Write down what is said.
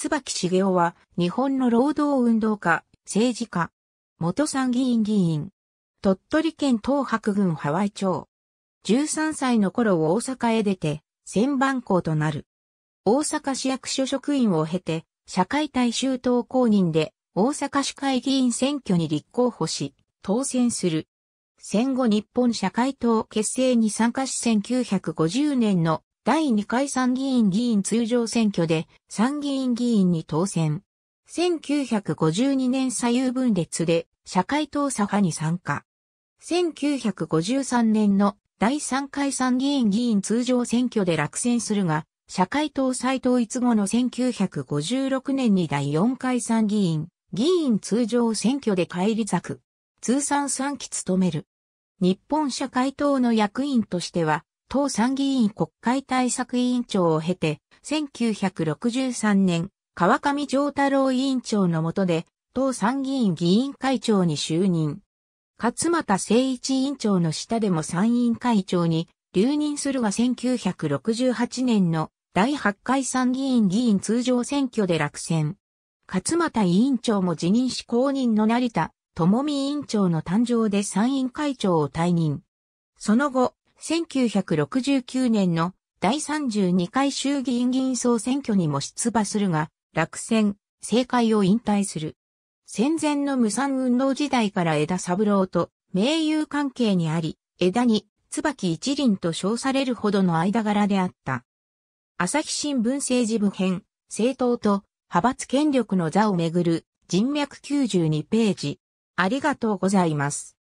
椿茂雄は、日本の労働運動家、政治家、元参議院議員、鳥取県東白郡ハワイ町。13歳の頃を大阪へ出て、千番校となる。大阪市役所職員を経て、社会大衆党公認で、大阪市会議員選挙に立候補し、当選する。戦後日本社会党結成に参加し1950年の第2回参議院議員通常選挙で参議院議員に当選。1952年左右分裂で社会党左派に参加。1953年の第3回参議院議員通常選挙で落選するが、社会党再統一後の1956年に第4回参議院、議員通常選挙で返り咲く。通算3期務める。日本社会党の役員としては、党参議院国会対策委員長を経て、1963年、川上丈太郎委員長の下で、党参議院議員会長に就任。勝又誠一委員長の下でも参院会長に留任するが1968年の第8回参議院議員通常選挙で落選。勝又委員長も辞任し公認の成田智美委員長の誕生で参院会長を退任。その後、1969年の第32回衆議院議員総選挙にも出馬するが、落選、政界を引退する。戦前の無産運動時代から枝三郎と盟友関係にあり、枝に椿一輪と称されるほどの間柄であった。朝日新聞政治部編、政党と派閥権力の座をめぐる人脈92ページ。ありがとうございます。